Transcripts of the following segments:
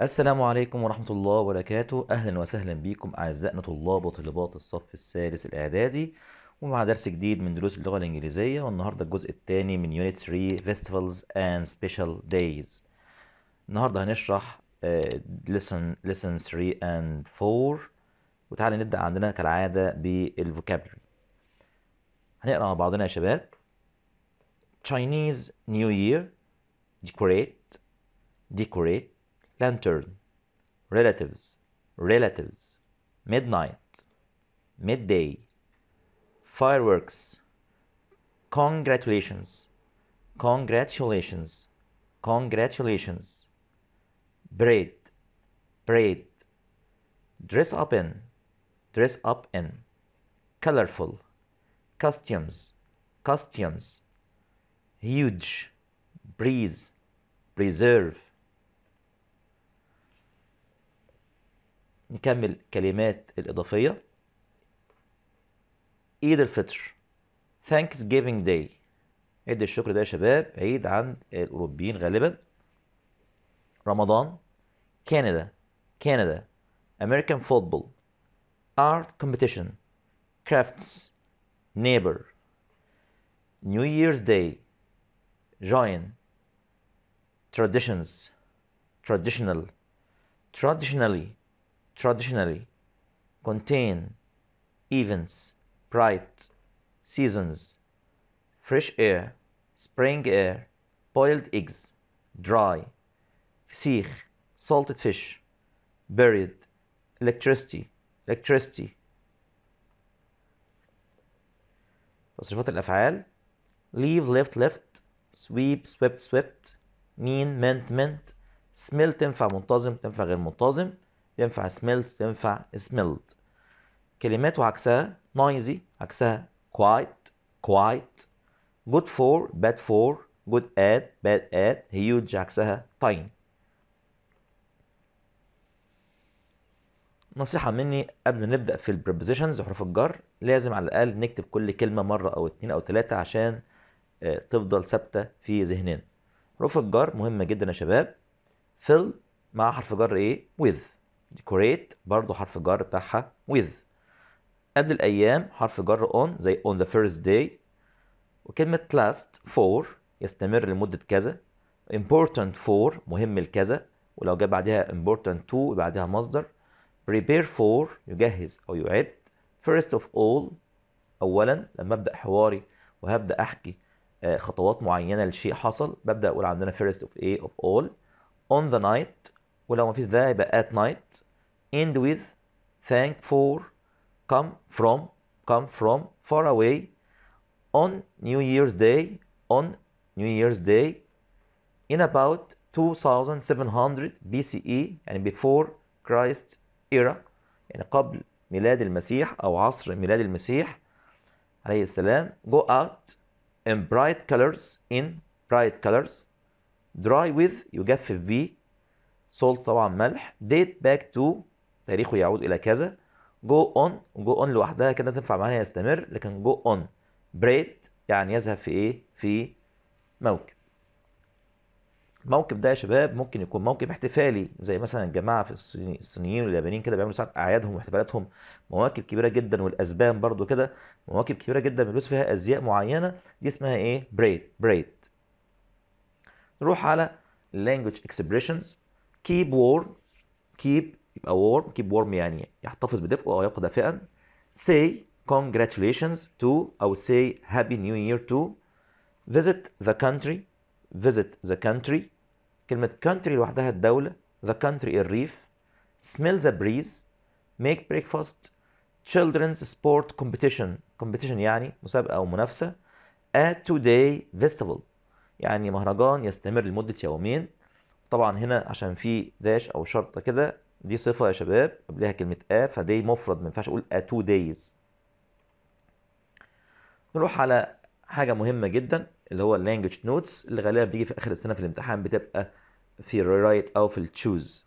السلام عليكم ورحمة الله وبركاته أهلا وسهلا بكم أعزائنا طلاب وطالبات الصف الثالث الإعدادي ومع درس جديد من دروس اللغة الإنجليزية والنهاردة الجزء الثاني من Unit 3 Festivals and Special Days النهاردة هنشرح آه، lesson, lesson 3 and 4 وتعالى نبدأ عندنا كالعادة بالفوكابلري هنقرأ مع بعضنا يا شباب Chinese New Year decorate decorate lantern, relatives, relatives, midnight, midday, fireworks, congratulations, congratulations, congratulations, braid, braid, dress up in, dress up in, colorful, costumes, costumes, huge, breeze, preserve, نكمل كلمات الإضافية عيد الفطر Thanksgiving Day عيد الشكر ده يا شباب عيد عند الأوروبيين غالبا رمضان كندا كندا American Football Art Competition Crafts Neighbor New Year's Day Join Traditions Traditional Traditionally traditionally contain events, bright seasons, fresh air, spring air, boiled eggs, dry, فسيخ, salted fish, buried, electricity, electricity. تصريفات الأفعال leave, left, left, sweep, swept, swept, mean, meant, meant, smell تنفع منتظم تنفع غير منتظم ينفع smelt ينفع smelled كلمات وعكسها noisy عكسها quiet quiet good for bad for good at bad at huge عكسها tiny نصيحة مني قبل ما نبدأ في البريبوزيشنز حروف الجر لازم على الأقل نكتب كل كلمة مرة أو اتنين أو تلاتة عشان آه، تفضل ثابتة في ذهننا حروف الجر مهمة جدا يا شباب fill مع حرف جر ايه with decorate برضو حرف جر بتاعها with قبل الأيام حرف جر on زي on the first day وكلمة last for يستمر لمدة كذا important for مهم لكذا ولو جاء بعدها important to بعدها مصدر prepare for يجهز أو يعد first of all أولا لما أبدأ حواري وهبدأ أحكي آه، خطوات معينة لشيء حصل ببدأ أقول عندنا first of a of all on the night ولو مفيش ذا يبقى at night end with thank for come from come from far away on New Year's Day on New Year's Day in about 2700 BCE and before Christ era يعني قبل ميلاد المسيح أو عصر ميلاد المسيح عليه السلام go out in bright colors in bright colors dry with يجفف V. سولت طبعا ملح date back to تاريخه يعود إلى كذا go on go on لوحدها كده تنفع معناها يستمر لكن go on بريد يعني يذهب في إيه؟ في موكب موكب ده يا شباب ممكن يكون موكب احتفالي زي مثلا الجماعه في الصينيين واليابانيين كده بيعملوا ساعات اعيادهم واحتفالاتهم مواكب كبيره جدا والاسبان برضو كده مواكب كبيره جدا بيلبس فيها ازياء معينه دي اسمها ايه بريد بريد نروح على language expressions كيب warm كيب يبقى warm كيب وورم يعني يحتفظ بدفء او يبقى دافئا say congratulations to او say happy new year to visit the country visit the country كلمة country لوحدها الدولة the country الريف smell the breeze make breakfast children's sport competition competition يعني مسابقة أو منافسة a two day festival يعني مهرجان يستمر لمدة يومين طبعا هنا عشان في داش او شرطه كده دي صفه يا شباب قبلها كلمه ا فدي مفرد ما ينفعش اقول ا تو دايز نروح على حاجه مهمه جدا اللي هو اللانجوج نوتس اللي غالبا بيجي في اخر السنه في الامتحان بتبقى في الرايت او في التشوز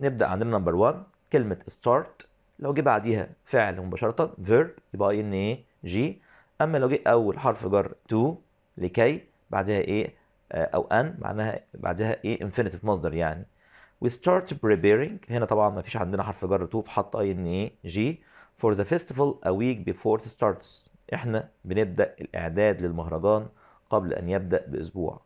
نبدا عندنا نمبر 1 كلمه ستارت لو جه بعديها فعل مباشره فيرب يبقى ان ايه جي اما لو جه اول حرف جر تو لكي بعدها ايه آه، او ان معناها بعدها ايه انفينيتيف مصدر يعني وي ستارت بريبيرينج هنا طبعا ما فيش عندنا حرف جر تو فحط اي ان ايه جي فور ذا فيستيفال ا ويك بيفور ستارتس احنا بنبدا الاعداد للمهرجان قبل ان يبدا باسبوع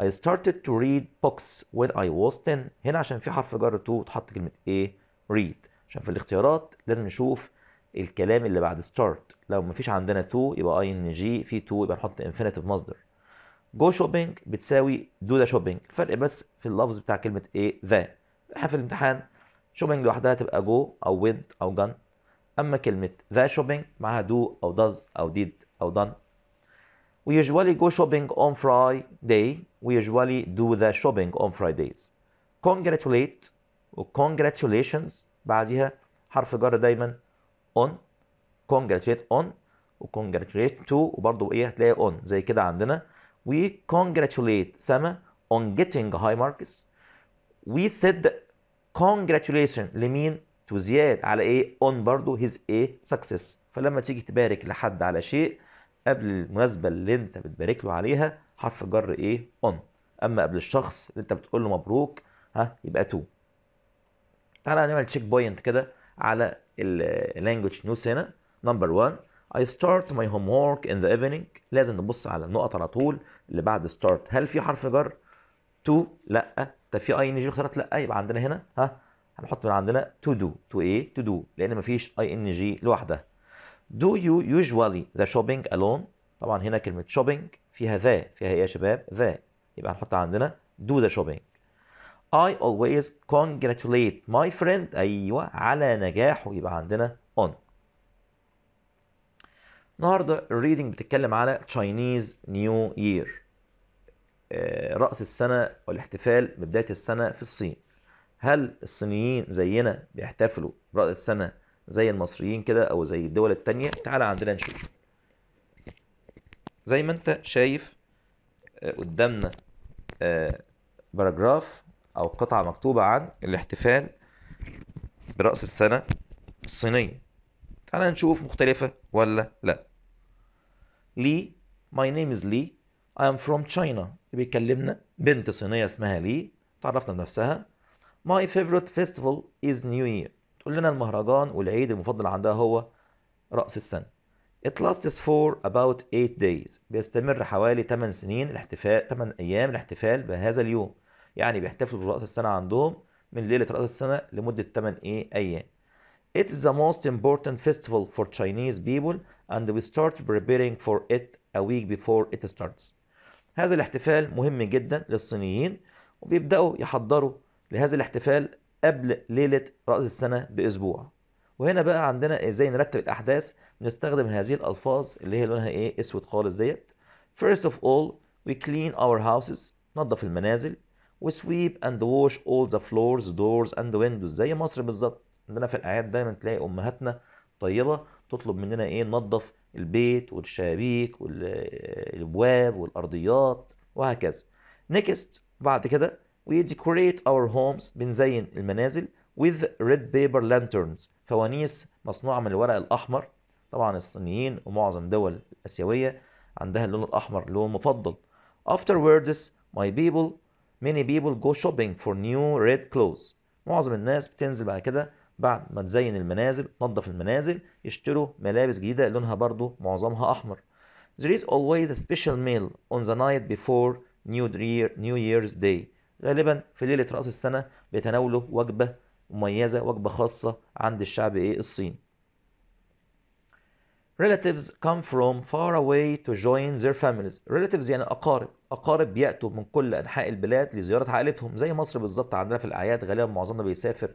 I started to read books when I was 10 هنا عشان في حرف جر تو اتحط كلمه ايه read عشان في الاختيارات لازم نشوف الكلام اللي بعد start لو مفيش عندنا تو يبقى اي ان جي إيه، في تو يبقى نحط infinitive مصدر جو شوبينج بتساوي دو ذا شوبينج الفرق بس في اللفظ بتاع كلمه ايه ذا احنا في الامتحان شوبينج لوحدها تبقى جو او ويد او جن اما كلمه ذا شوبينج معاها دو او داز او ديد او دن We جو go shopping on Friday. We usually do the shopping on Fridays. Congratulate و congratulations بعديها حرف جر دايما on congratulate on و congratulate to وبرضه ايه هتلاقي on زي كده عندنا We congratulate سما on getting high marks. We said congratulation لمين؟ to زياد على ايه؟ on برضه his ايه؟ success. فلما تيجي تبارك لحد على شيء قبل المناسبة اللي انت بتبارك له عليها حرف جر ايه؟ on. اما قبل الشخص اللي انت بتقول له مبروك ها يبقى تو. تعالى نعمل تشيك بوينت كده على اللانجوج نيوز هنا. نمبر 1 I start my homework in the evening لازم نبص على النقط على طول اللي بعد start هل في حرف جر؟ to لا ده في اي ان جي اختيارات لا يبقى عندنا هنا ها هنحط من عندنا to do to ايه؟ to do لان مفيش اي ان جي لوحدها do you usually the shopping alone طبعا هنا كلمة shopping فيها ذا فيها ايه يا شباب؟ ذا يبقى هنحط عندنا do the shopping I always congratulate my friend ايوه على نجاحه يبقى عندنا النهارده الريدنج بتتكلم على تشاينيز نيو يير رأس السنة والاحتفال ببداية السنة في الصين هل الصينيين زينا بيحتفلوا برأس السنة زي المصريين كده أو زي الدول التانية تعال عندنا نشوف زي ما انت شايف آه، قدامنا باراجراف آه، أو قطعة مكتوبة عن الاحتفال برأس السنة الصينية تعال نشوف مختلفة ولا لأ لي ماي نيم از لي اي ام فروم تشاينا بيكلمنا بنت صينيه اسمها لي تعرفنا بنفسها ماي فيفورت فيستيفال از نيو يير تقول لنا المهرجان والعيد المفضل عندها هو رأس السنة It lasts for about 8 days بيستمر حوالي 8 سنين الاحتفال 8 أيام الاحتفال بهذا اليوم يعني بيحتفلوا برأس السنة عندهم من ليلة رأس السنة لمدة 8 إيه أيام It's the most important festival for Chinese people and we start preparing for it a week before it starts هذا الاحتفال مهم جدا للصينيين وبيبدأوا يحضروا لهذا الاحتفال قبل ليلة رأس السنة بأسبوع وهنا بقى عندنا ازاي نرتب الأحداث بنستخدم هذه الألفاظ اللي هي لونها ايه اسود خالص ديت First of all we clean our houses نظف المنازل we sweep and wash all the floors doors and windows زي مصر بالظبط عندنا في الأعياد دايما تلاقي أمهاتنا طيبة تطلب مننا ايه ننظف البيت والشبابيك والابواب والارضيات وهكذا نيكست بعد كده وي ديكوريت اور هومز بنزين المنازل with red paper lanterns فوانيس مصنوعة من الورق الأحمر طبعا الصينيين ومعظم دول الآسيوية عندها اللون الأحمر اللي هو مفضل afterwards my people many people go shopping for new red clothes معظم الناس بتنزل بعد كده بعد ما تزين المنازل تنظف المنازل يشتروا ملابس جديدة لونها برضو معظمها أحمر There is always a special meal on the night before New, Year, New Year's Day غالبا في ليلة رأس السنة بيتناولوا وجبة مميزة وجبة خاصة عند الشعب إيه الصيني Relatives come from far away to join their families. Relatives يعني أقارب، أقارب بيأتوا من كل أنحاء البلاد لزيارة عائلتهم زي مصر بالظبط عندنا في الأعياد غالبا معظمنا بيسافر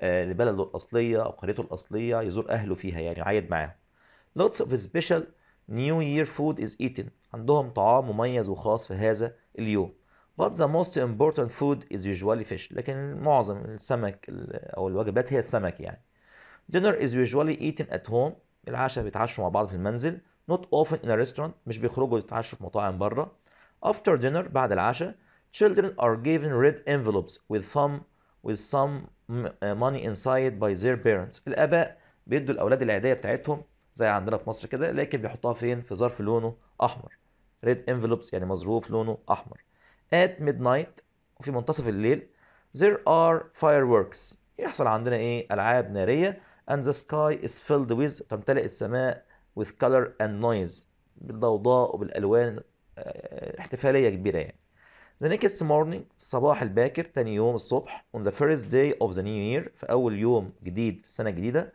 آه، لبلده الاصليه او قريته الاصليه يزور اهله فيها يعني يعيد معاهم lots of special new year food is eaten عندهم طعام مميز وخاص في هذا اليوم but the most important food is usually fish لكن معظم السمك او الوجبات هي السمك يعني dinner is usually eaten at home العشاء بيتعشوا مع بعض في المنزل not often in a restaurant مش بيخرجوا يتعشوا في مطاعم بره after dinner بعد العشاء children are given red envelopes with thumb with some mm, uh, money inside by their parents الاباء بيدوا الاولاد العيديه بتاعتهم زي عندنا في مصر كده لكن بيحطوها فين في ظرف لونه احمر red envelopes يعني مظروف لونه احمر at midnight وفي منتصف الليل there are fireworks يحصل عندنا ايه العاب ناريه and the sky is filled with تمتلئ السماء with color and noise بالضوضاء وبالالوان آه، احتفاليه كبيره يعني The next morning الصباح الباكر تاني يوم الصبح on the first day of the new year في أول يوم جديد في السنة الجديدة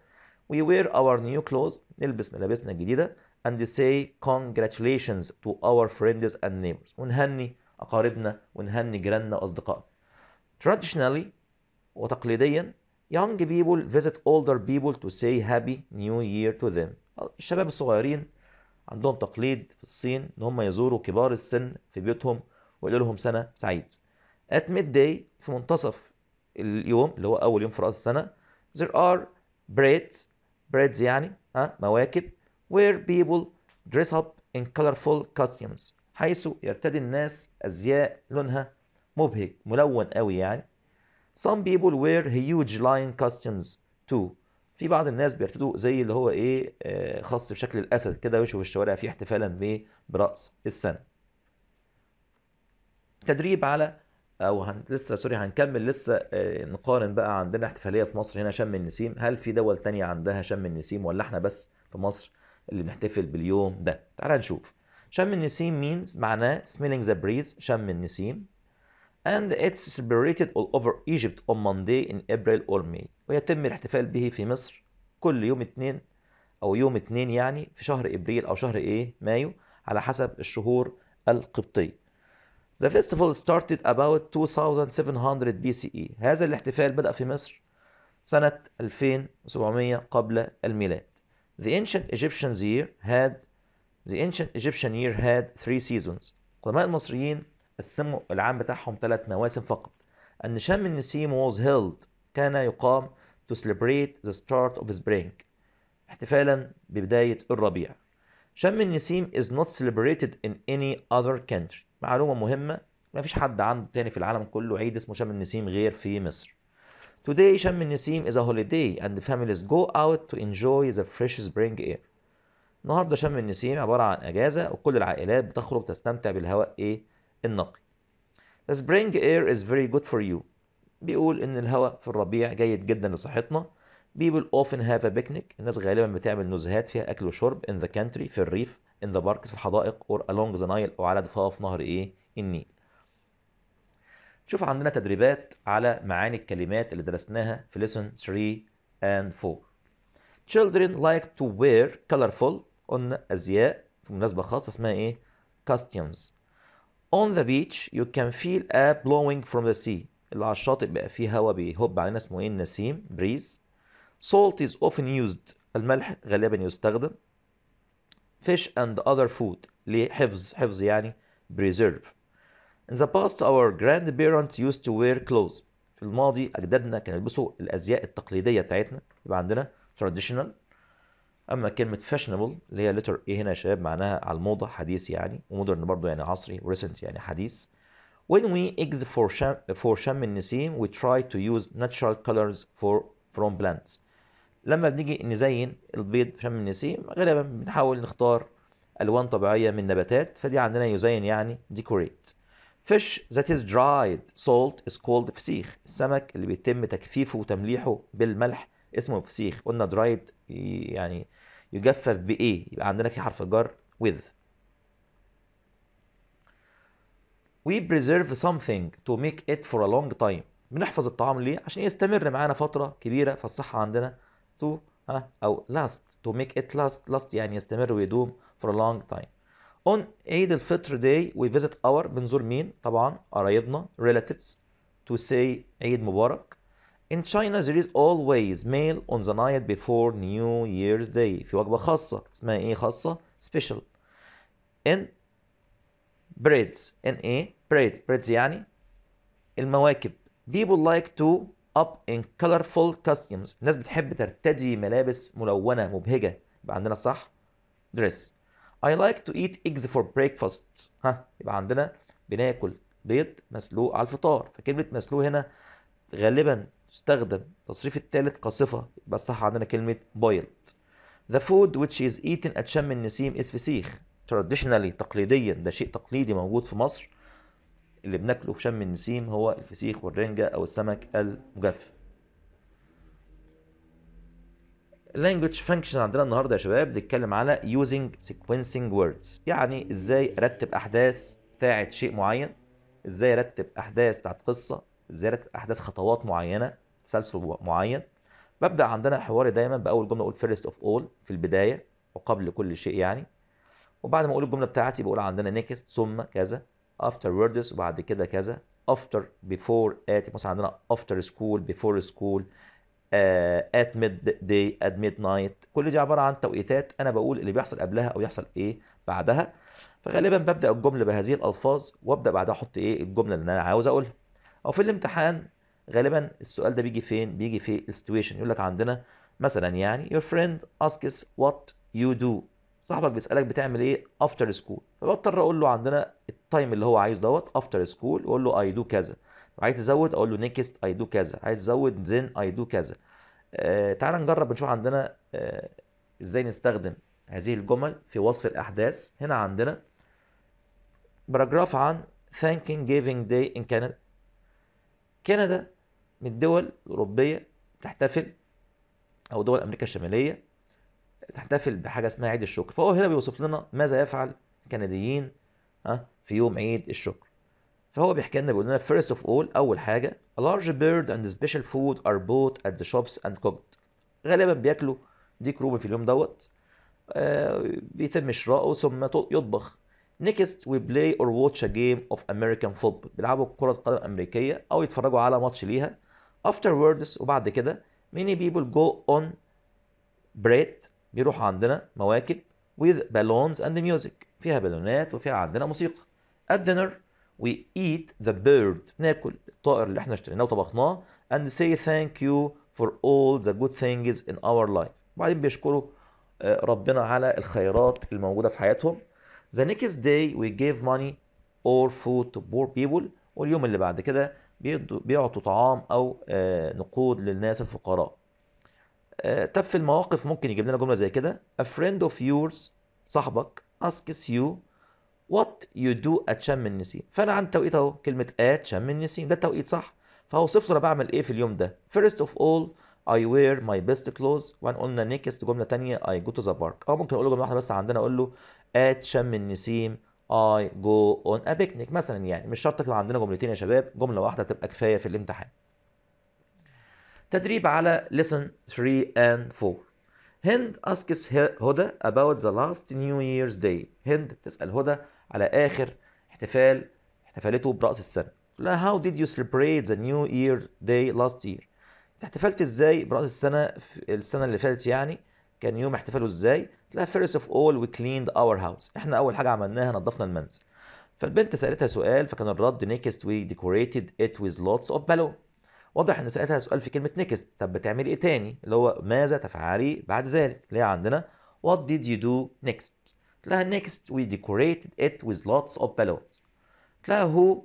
we wear our new clothes نلبس ملابسنا الجديدة and say congratulations to our friends and neighbors ونهني أقاربنا ونهني جيراننا وأصدقائنا. traditionally وتقليديا young people visit older people to say happy new year to them الشباب الصغيرين عندهم تقليد في الصين ان هم يزوروا كبار السن في بيوتهم واقول لهم سنه سعيد at midday في منتصف اليوم اللي هو اول يوم في راس السنه there are breads breads يعني ها مواكب where people dress up in colorful costumes حيث يرتدي الناس ازياء لونها مبهج ملون قوي يعني some people wear huge lion costumes too في بعض الناس بيرتدوا زي اللي هو ايه آه، خاص بشكل الاسد كده ويشوا في الشوارع فيه احتفالا براس السنه تدريب على او هن... لسه سوري هنكمل لسه آه، نقارن بقى عندنا احتفاليه في مصر هنا شم النسيم هل في دول تانية عندها شم النسيم ولا احنا بس في مصر اللي بنحتفل باليوم ده تعال نشوف شم النسيم means معناه smelling the breeze شم النسيم and it's celebrated all over Egypt on Monday in April or May ويتم الاحتفال به في مصر كل يوم اثنين او يوم اثنين يعني في شهر ابريل او شهر ايه مايو على حسب الشهور القبطيه The festival started about 2700 BCE هذا الاحتفال بدأ في مصر سنة 2700 قبل الميلاد The ancient Egyptian year had The ancient Egyptian year had three seasons قدماء المصريين قسموا العام بتاعهم ثلاث مواسم فقط أن شم النسيم was held كان يقام to celebrate the start of spring احتفالا ببداية الربيع شم النسيم is not celebrated in any other country معلومه مهمه مفيش حد عنده تاني في العالم كله عيد اسمه شم النسيم غير في مصر Today شم النسيم is a holiday and the families go out to enjoy the fresh spring air النهارده شم النسيم عباره عن اجازه وكل العائلات بتخرج تستمتع بالهواء ايه النقي The spring air is very good for you بيقول ان الهواء في الربيع جيد جدا لصحتنا People often have a picnic الناس غالبا بتعمل نزهات فيها اكل وشرب in the country في الريف in the parks في الحدائق or along the Nile أو على ضفاف نهر إيه النيل شوف عندنا تدريبات على معاني الكلمات اللي درسناها في lesson 3 and 4 Children like to wear colorful قلنا أزياء في مناسبة خاصة اسمها إيه costumes On the beach you can feel a blowing from the sea اللي على الشاطئ بقى فيه هواء بيهب علينا اسمه ايه النسيم بريز Salt is often used الملح غالبا يستخدم fish and other food لحفظ حفظ يعني preserve in the past our grandparents used to wear clothes في الماضي أجدادنا كانوا يلبسوا الأزياء التقليدية بتاعتنا يبقى عندنا traditional أما كلمة fashionable اللي هي letter A هنا يا شباب معناها على الموضة حديث يعني ومودرن برضه يعني عصري recent يعني حديث When we exit for Sham, for Sham النسيم we try to use natural colors for from plants لما بنيجي نزين البيض في شم النسيم غالبا بنحاول نختار الوان طبيعيه من نباتات فدي عندنا يزين يعني ديكوريت fish that is dried salt is called فسيخ السمك اللي بيتم تجفيفه وتمليحه بالملح اسمه فسيخ قلنا dried يعني يجفف بايه يبقى عندنا في حرف الجر with we preserve something to make it for a long time بنحفظ الطعام ليه عشان يستمر معانا فتره كبيره فالصحه عندنا to ها أو last to make it last last يعني يستمر ويدوم for a long time on عيد الفطر day we visit our بنزور مين طبعا قرايبنا relatives to say عيد مبارك in China there is always meal on the night before New Year's Day في وجبة خاصة اسمها ايه خاصة special in breads in ايه bread breads يعني المواكب people like to up in colorful costumes الناس بتحب ترتدي ملابس ملونة مبهجة يبقى عندنا صح dress I like to eat eggs for breakfast ها يبقى عندنا بناكل بيض مسلوق على الفطار فكلمة مسلوق هنا غالبا تستخدم تصريف الثالث قاصفة يبقى الصح عندنا كلمة boiled The food which is eaten at شم النسيم is فسيخ traditionally تقليديا ده شيء تقليدي موجود في مصر اللي بناكله في شم النسيم هو الفسيخ والرنجة أو السمك المجفف language function عندنا النهارده يا شباب بنتكلم على using sequencing words يعني ازاي ارتب احداث بتاعت شيء معين ازاي ارتب احداث بتاعت قصه ازاي ارتب احداث خطوات معينه تسلسل معين ببدا عندنا حواري دايما باول جمله اقول first of all في البدايه وقبل كل شيء يعني وبعد ما اقول الجمله بتاعتي بقول عندنا next ثم كذا afterwards وبعد كده كذا after before at مثلا عندنا after school before school uh, at midday at midnight كل دي عباره عن توقيتات انا بقول اللي بيحصل قبلها او يحصل ايه بعدها فغالبا ببدا الجمله بهذه الالفاظ وابدا بعدها احط ايه الجمله اللي انا عاوز اقولها او في الامتحان غالبا السؤال ده بيجي فين بيجي في السيتويشن يقول لك عندنا مثلا يعني your friend asks what you do صاحبك بيسالك بتعمل ايه after school فبضطر اقول له عندنا التايم اللي هو عايز دوت افتر سكول واقول له اي دو كذا عايز تزود اقول له نيكست اي دو كذا عايز تزود زين اي دو كذا آه تعال نجرب نشوف عندنا آه ازاي نستخدم هذه الجمل في وصف الاحداث هنا عندنا باراجراف عن ثانكينج جيفينج داي ان كندا كندا من الدول الاوروبيه تحتفل او دول امريكا الشماليه تحتفل بحاجه اسمها عيد الشكر فهو هنا بيوصف لنا ماذا يفعل الكنديين ها في يوم عيد الشكر فهو بيحكي لنا بيقول لنا first of all اول حاجه a large bird and special food are bought at the shops and cooked غالبا بياكلوا ديك روبن في اليوم دوت آه بيتم شراؤه ثم يطبخ next we play or watch a game of American football بيلعبوا كرة قدم أمريكية أو يتفرجوا على ماتش ليها afterwards وبعد كده many people go on bread بيروحوا عندنا مواكب with balloons and music فيها بالونات وفيها عندنا موسيقى at dinner we eat the bird ناكل الطائر اللي احنا اشتريناه وطبخناه and say thank you for all the good things in our life وبعدين بيشكروا آه، ربنا على الخيرات الموجودة في حياتهم the next day we give money or food to poor people واليوم اللي بعد كده بيعطوا طعام أو آه، نقود للناس الفقراء آه، طب في المواقف ممكن يجيب لنا جمله زي كده a friend of yours صاحبك asks you what you do at شم النسيم فانا عندي توقيت اهو كلمه at شم النسيم ده التوقيت صح فهوصف له انا بعمل ايه في اليوم ده first of all I wear my best clothes وانا قلنا next جمله ثانيه I go to the park او ممكن اقول له جمله واحده بس عندنا اقول له at شم النسيم I go on a picnic مثلا يعني مش شرط تطلع عندنا جملتين يا شباب جمله واحده تبقى كفايه في الامتحان تدريب على lesson 3 and 4 هند asks هدى about the last New Year's Day هند بتسأل هدى على آخر احتفال احتفالته برأس السنة لها how did you celebrate the New Year Day last year احتفلت ازاي برأس السنة السنة اللي فاتت يعني كان يوم احتفاله ازاي لها first of all we cleaned our house احنا اول حاجة عملناها نظفنا المنزل فالبنت سألتها سؤال فكان الرد next we decorated it with lots of balloons واضح ان ساعتها سؤال في كلمه نيكست طب بتعملي ايه تاني اللي هو ماذا تفعلي بعد ذلك اللي هي عندنا what did you do next لها next we decorated it with lots of balloons لها who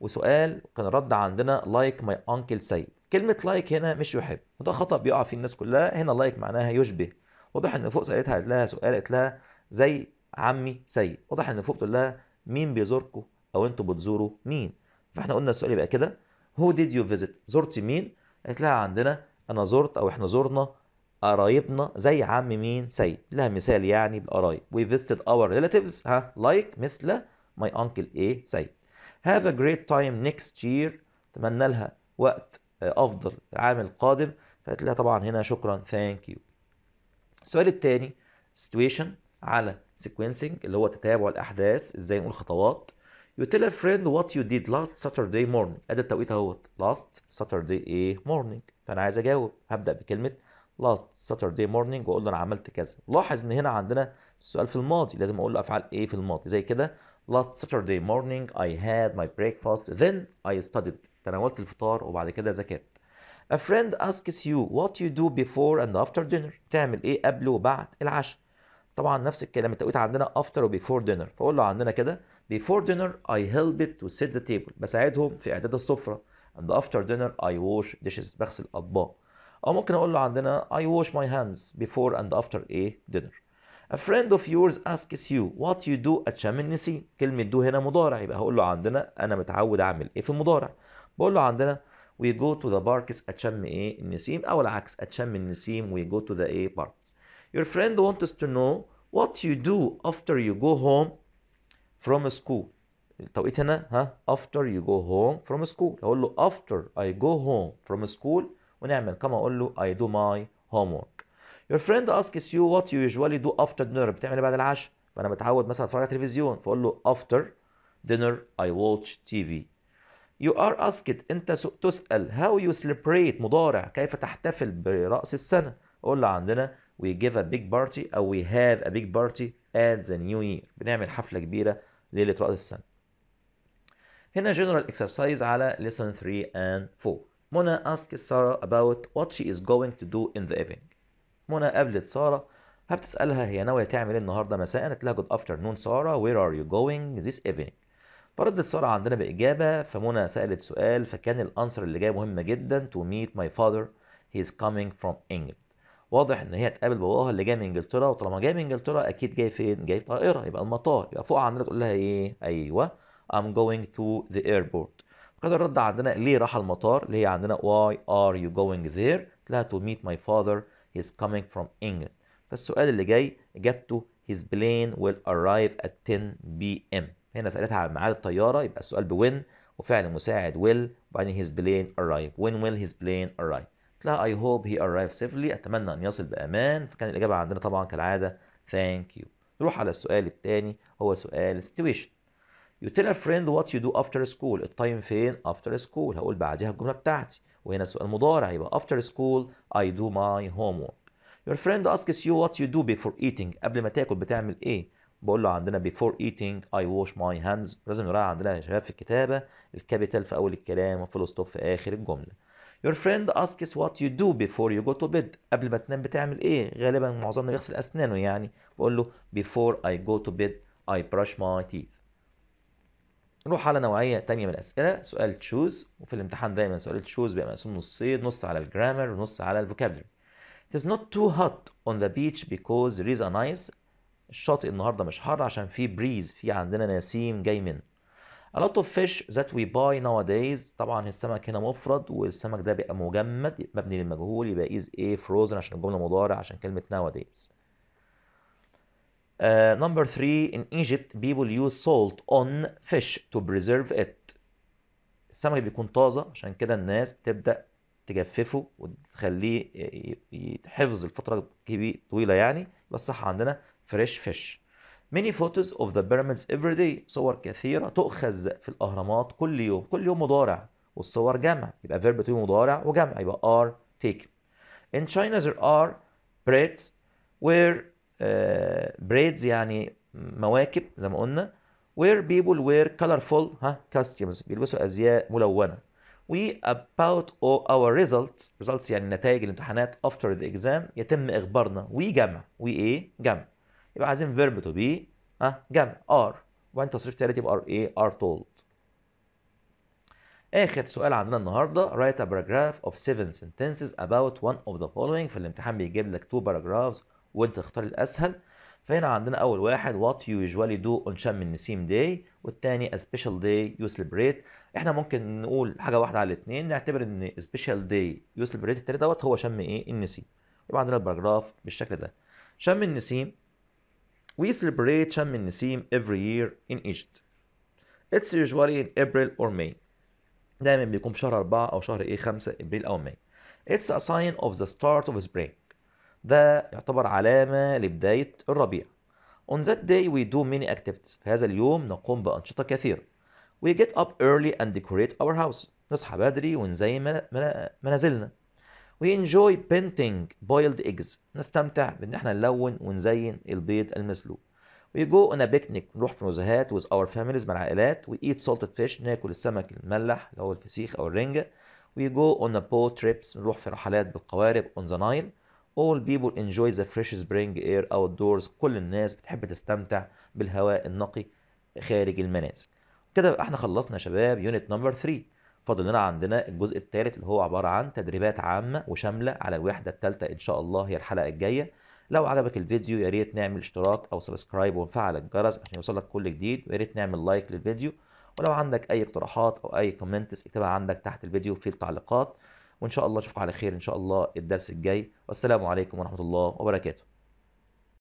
وسؤال كان رد عندنا like my uncle said كلمة like هنا مش يحب وده خطأ بيقع فيه الناس كلها هنا like معناها يشبه واضح ان فوق سألتها قالت لها سؤال قالت لها زي عمي سيد واضح ان فوق بتقول لها مين بيزوركم او انتوا بتزوروا مين فاحنا قلنا السؤال يبقى كده هو ديد يو فيزيت زرت مين قالت لها عندنا انا زرت او احنا زرنا قرايبنا زي عم مين سيد لها مثال يعني بالقرايب وي فيزيتد اور ريليتيفز ها لايك مثل ماي انكل ايه سيد هاف ا جريت تايم نيكست يير اتمنى لها وقت آه، افضل العام القادم فقالت لها طبعا هنا شكرا ثانك يو السؤال الثاني سيتويشن على سيكونسنج اللي هو تتابع الاحداث ازاي نقول خطوات You tell a friend what you did last Saturday morning ادي التوقيت اهوت last Saturday morning فانا عايز اجاوب هبدا بكلمه last Saturday morning واقول له انا عملت كذا لاحظ ان هنا عندنا السؤال في الماضي لازم اقول له افعال ايه في الماضي زي كده last Saturday morning I had my breakfast then I studied تناولت الفطار وبعد كده ذاكرت A friend asks you what you do before and after dinner تعمل ايه قبل وبعد العشاء طبعا نفس الكلام التوقيت عندنا after و before dinner فقول له عندنا كده Before dinner I help it to set the table بساعدهم في إعداد السفرة and after dinner I wash dishes بغسل أطباق أو ممكن أقول له عندنا I wash my hands before and after a dinner A friend of yours asks you what you do at Chaminisi كلمة do هنا مضارع يبقى هقول له عندنا أنا متعود أعمل إيه في المضارع بقول له عندنا we go to the parks at شم إيه النسيم أو العكس at النسيم we go to the A parks Your friend wants to know what you do after you go home from school التوقيت هنا ها after you go home from school اقول له after I go home from school ونعمل كما اقول له I do my homework your friend asks you what you usually do after dinner بتعمل ايه بعد العشاء فانا متعود مثلا اتفرج على التلفزيون فاقول له after dinner I watch TV you are asked انت تسال how you celebrate مضارع كيف تحتفل براس السنه اقول له عندنا we give a big party او we have a big party at the new year بنعمل حفله كبيره ليله راس السنه هنا جنرال اكسرسايز على ليسن 3 اند 4 منى اسك ساره اباوت وات شي از جوينج تو دو ان ذا ايفنج منى قابلت ساره فبتسألها هي ناويه تعمل ايه النهارده مساء قالت لها جود افترنون ساره وير ار يو جوينج ذيس ايفنج فردت ساره عندنا باجابه فمنى سالت سؤال فكان الانسر اللي جاي مهم جدا تو ميت ماي فادر هي از كومينج فروم انجلاند واضح ان هي تقابل باباها اللي جاي من انجلترا وطالما جاي من انجلترا اكيد جاي فين جاي طائره يبقى المطار يبقى فوق عندنا تقول لها ايه ايوه I'm going to the airport كده الرد عندنا ليه راح المطار اللي هي عندنا why are you going there لها to meet my father he's coming from England فالسؤال اللي جاي اجابته his plane will arrive at 10 p.m. هنا سالتها عن ميعاد الطياره يبقى السؤال بوين وفعل مساعد will وبعدين his plane arrive when will his plane arrive قلت لها اي هوب هي ارايف سيفلي أتمنى أن يصل بأمان فكان الإجابة عندنا طبعا كالعادة ثانك يو نروح على السؤال الثاني هو سؤال سيتويشن يو تيل ا فريند وات يو دو افتر سكول التايم فين افتر سكول هقول بعديها الجملة بتاعتي وهنا السؤال مضارع يبقى سكول اي دو ماي هوم وورك Your friend asks you what you do before eating قبل ما تاكل بتعمل ايه بقول له عندنا before eating I wash my hands لازم نراعي عندنا يا شباب في الكتابة الكابيتال في أول الكلام وفي ستوب في آخر الجملة Your friend asks what you do before you go to bed قبل ما تنام بتعمل ايه غالبا معظمنا بيغسل اسنانه يعني بقول له before I go to bed I brush my teeth نروح على نوعية تانية من الأسئلة سؤال تشوز وفي الامتحان دايما سؤال تشوز بيبقى مقسوم نصين نص على الجرامر ونص على الفوكابلري It is not too hot on the beach because there is a nice الشاطئ النهارده مش حر عشان في بريز في عندنا نسيم جاي منه. A lot of fish that we buy nowadays طبعا السمك هنا مفرد والسمك ده بيبقى مجمد مبني للمجهول يبقى is a frozen عشان الجملة مضارع عشان كلمة nowadays. Uh, number three in Egypt people use salt on fish to preserve it. السمك بيكون طازة عشان كده الناس بتبدأ تجففه وتخليه يتحفظ لفترة طويلة يعني بس صح عندنا فريش فيش. many photos of the pyramids every day صور كثيرة تؤخذ في الأهرامات كل يوم كل يوم مضارع والصور جمع يبقى verb to مضارع وجمع يبقى are taken in China there are breads where uh, breads يعني مواكب زي ما قلنا where people wear colorful ها costumes بيلبسوا أزياء ملونة we about our results results يعني نتائج الامتحانات after the exam يتم إخبارنا we جمع we إيه جمع يبقى عايزين فيرب تو بي ها جمع ار وبعدين تصريف ثالث يبقى ار ايه ار تولد اخر سؤال عندنا النهارده write a paragraph of seven sentences about one of the following في الامتحان بيجيب لك two paragraphs وانت تختار الاسهل فهنا عندنا اول واحد what you usually do on شم النسيم داي والثاني a special day you celebrate احنا ممكن نقول حاجه واحده على الاثنين نعتبر ان special day you celebrate الثالث دوت هو شم ايه النسيم يبقى عندنا الباراجراف بالشكل ده شم النسيم We celebrate Sham النسيم every year in Egypt. It's usually in April or May. دايما بيكون في شهر أربعة أو شهر إيه خمسة إبريل أو ماي. It's a sign of the start of spring. ده يعتبر علامة لبداية الربيع. On that day we do many activities. في هذا اليوم نقوم بأنشطة كثيرة. We get up early and decorate our house. نصحى بدري ونزين منازلنا. وي انجوي بينتينج بويلد ايجز نستمتع بان احنا نلون ونزين البيض المسلوق وي جو اون بيكنيك نروح في نزهات ويز اور فاميليز مع العائلات وي ايت سولتد فيش ناكل السمك المملح اللي هو الفسيخ او الرنجه وي جو اون بو تريبس نروح في رحلات بالقوارب اون ذا نايل all people enjoy the fresh spring air outdoors كل الناس بتحب تستمتع بالهواء النقي خارج المنازل كده احنا خلصنا يا شباب يونت نمبر 3 فاضل لنا عندنا الجزء الثالث اللي هو عباره عن تدريبات عامه وشامله على الوحده الثالثه ان شاء الله هي الحلقه الجايه لو عجبك الفيديو يا ريت نعمل اشتراك او سبسكرايب ونفعل الجرس عشان يوصلك كل جديد ويا ريت نعمل لايك للفيديو ولو عندك اي اقتراحات او اي كومنتس اكتبها عندك تحت الفيديو في التعليقات وان شاء الله اشوفكم على خير ان شاء الله الدرس الجاي والسلام عليكم ورحمه الله وبركاته